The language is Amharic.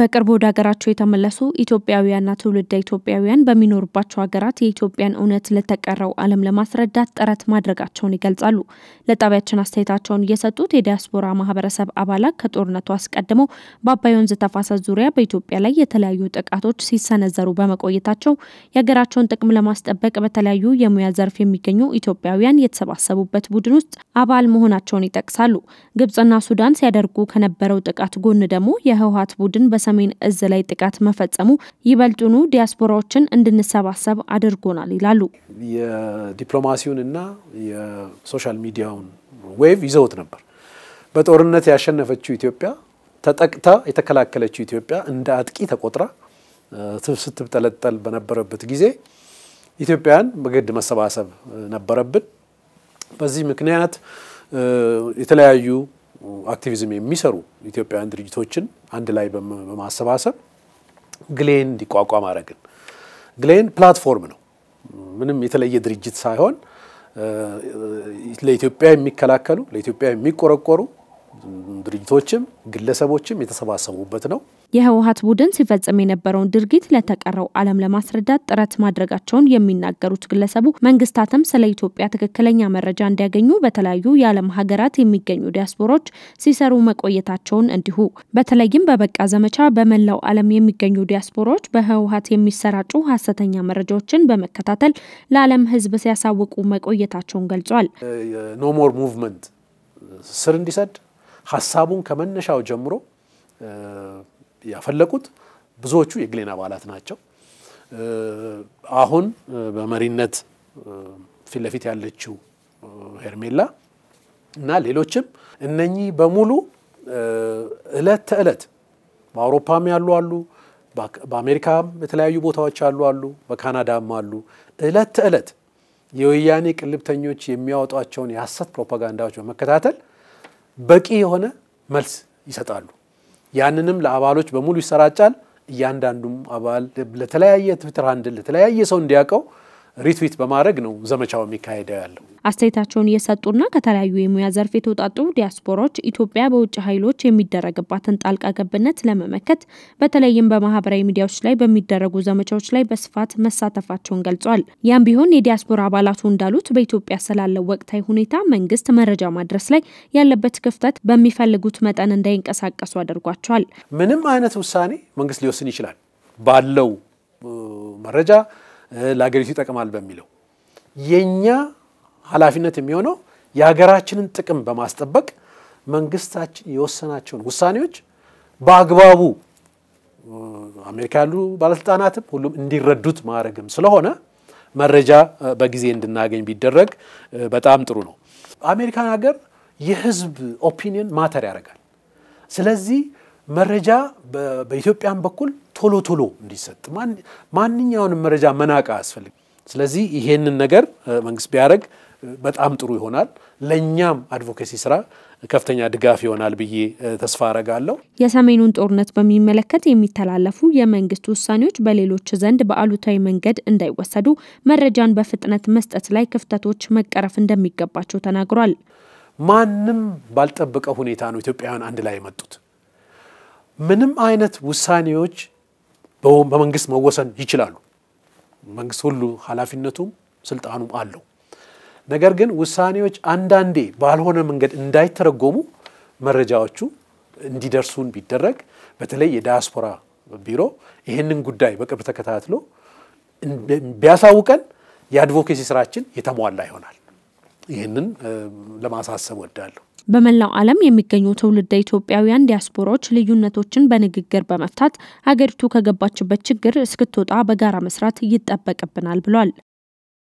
በቅርብ ወደ ሀገራቸው የተመለሱ ኢትዮጵያውያንና ትውልደ ኢትዮጵያውያን በሚኖሩባቸው ሀገራት የኢትዮጵያን እውነት ለተቀረው ዓለም ለማስረዳት ጥረት ማድረጋቸውን ይገልጻሉ። ለጣቢያችን አስተያየታቸውን የሰጡት የዲያስፖራ ማህበረሰብ አባላት ከጦርነቱ አስቀድሞ በአባይ ወንዝ ተፋሰስ ዙሪያ በኢትዮጵያ ላይ የተለያዩ ጥቃቶች ሲሰነዘሩ በመቆየታቸው የሀገራቸውን ጥቅም ለማስጠበቅ በተለያዩ የሙያ ዘርፍ የሚገኙ ኢትዮጵያውያን የተሰባሰቡበት ቡድን ውስጥ አባል መሆናቸውን ይጠቅሳሉ። ግብጽና ሱዳን ሲያደርጉ ከነበረው ጥቃት ጎን ደግሞ የህወሀት ቡድን በ በሰሜን እዝ ላይ ጥቃት መፈጸሙ ይበልጡኑ ዲያስፖራዎችን እንድንሰባሰብ አድርጎናል ይላሉ። የዲፕሎማሲውን እና የሶሻል ሚዲያውን ዌቭ ይዘውት ነበር። በጦርነት ያሸነፈችው ኢትዮጵያ ተጠቅታ የተከላከለችው ኢትዮጵያ እንደ አጥቂ ተቆጥራ ስትብጠለጠል በነበረበት ጊዜ ኢትዮጵያን በግድ መሰባሰብ ነበረብን። በዚህ ምክንያት የተለያዩ አክቲቪዝም የሚሰሩ ኢትዮጵያውያን ድርጅቶችን አንድ ላይ በማሰባሰብ ግሌን እንዲቋቋም አረግን። ግሌን ፕላትፎርም ነው፣ ምንም የተለየ ድርጅት ሳይሆን ለኢትዮጵያ የሚከላከሉ ለኢትዮጵያ የሚቆረቆሩ ድርጅቶችም ግለሰቦችም የተሰባሰቡበት ነው። የህወሀት ቡድን ሲፈጽም የነበረውን ድርጊት ለተቀረው ዓለም ለማስረዳት ጥረት ማድረጋቸውን የሚናገሩት ግለሰቡ መንግስታትም ስለ ኢትዮጵያ ትክክለኛ መረጃ እንዲያገኙ በተለያዩ የዓለም ሀገራት የሚገኙ ዲያስፖሮች ሲሰሩ መቆየታቸውን እንዲሁ በተለይም በበቃ ዘመቻ በመላው ዓለም የሚገኙ ዲያስፖሮች በህወሀት የሚሰራጩ ሀሰተኛ መረጃዎችን በመከታተል ለዓለም ህዝብ ሲያሳውቁ መቆየታቸውን ገልጿል። ኖሞር ሙቭመንት ስር እንዲሰድ ሀሳቡን ከመነሻው ጀምሮ ያፈለቁት ብዙዎቹ የግሌን አባላት ናቸው። አሁን በመሪነት ፊት ለፊት ያለችው ሄርሜላ እና ሌሎችም እነኚህ በሙሉ እለት ተእለት በአውሮፓም ያሉ አሉ፣ በአሜሪካም የተለያዩ ቦታዎች ያሉ አሉ፣ በካናዳም አሉ። እለት ተዕለት የወያኔ ቅልብተኞች የሚያወጧቸውን የሀሰት ፕሮፓጋንዳዎች በመከታተል በቂ የሆነ መልስ ይሰጣሉ። ያንንም ለአባሎች በሙሉ ይሰራጫል። እያንዳንዱም አባል ለተለያየ ትዊተር ሃንድል ለተለያየ ሰው እንዲያውቀው ሪትዊት በማድረግ ነው ዘመቻው የሚካሄደው ያለው። አስተያየታቸውን እየሰጡና ከተለያዩ የሙያ ዘርፍ የተውጣጡ ዲያስፖራዎች ኢትዮጵያ በውጭ ኃይሎች የሚደረግባትን ጣልቃ ገብነት ለመመከት በተለይም በማህበራዊ ሚዲያዎች ላይ በሚደረጉ ዘመቻዎች ላይ በስፋት መሳተፋቸውን ገልጿል። ያም ቢሆን የዲያስፖራ አባላቱ እንዳሉት በኢትዮጵያ ስላለው ወቅታዊ ሁኔታ መንግስት መረጃ ማድረስ ላይ ያለበት ክፍተት በሚፈልጉት መጠን እንዳይንቀሳቀሱ አድርጓቸዋል። ምንም አይነት ውሳኔ መንግስት ሊወስን ይችላል ባለው መረጃ ለሀገሪቱ ይጠቅማል በሚለው የእኛ ኃላፊነት የሚሆነው የሀገራችንን ጥቅም በማስጠበቅ መንግስታችን የወሰናቸውን ውሳኔዎች በአግባቡ አሜሪካ ያሉ ባለስልጣናትም ሁሉም እንዲረዱት ማድረግም ስለሆነ መረጃ በጊዜ እንድናገኝ ቢደረግ በጣም ጥሩ ነው። አሜሪካን ሀገር የህዝብ ኦፒኒየን ማተር ያደርጋል። ስለዚህ መረጃ በኢትዮጵያን በኩል ቶሎ ቶሎ እንዲሰጥ ማንኛውንም መረጃ መናቅ አያስፈልግም። ስለዚህ ይሄንን ነገር መንግስት ቢያደርግ በጣም ጥሩ ይሆናል። ለእኛም አድቮኬሲ ስራ ከፍተኛ ድጋፍ ይሆናል ብዬ ተስፋ አረጋለሁ። የሰሜኑን ጦርነት በሚመለከት የሚተላለፉ የመንግስት ውሳኔዎች በሌሎች ዘንድ በአሉታዊ መንገድ እንዳይወሰዱ መረጃን በፍጥነት መስጠት ላይ ክፍተቶች መቀረፍ እንደሚገባቸው ተናግሯል። ማንም ባልጠበቀ ሁኔታ ነው ኢትዮጵያውያን አንድ ላይ የመጡት። ምንም አይነት ውሳኔዎች በመንግስት መወሰን ይችላሉ። መንግስት ሁሉ ኃላፊነቱም ስልጣኑም አለው። ነገር ግን ውሳኔዎች አንዳንዴ ባልሆነ መንገድ እንዳይተረጎሙ መረጃዎቹ እንዲደርሱን ቢደረግ በተለይ የዲያስፖራ ቢሮ ይህንን ጉዳይ በቅርብ ተከታትሎ ቢያሳውቀን የአድቮኬሲ ስራችን የተሟላ ይሆናል። ይህንን ለማሳሰብ ወዳለሁ። በመላው ዓለም የሚገኙ ትውልደ ኢትዮጵያውያን ዲያስፖራዎች ልዩነቶችን በንግግር በመፍታት ሀገሪቱ ከገባችበት ችግር እስክትወጣ በጋራ መስራት ይጠበቅብናል ብሏል።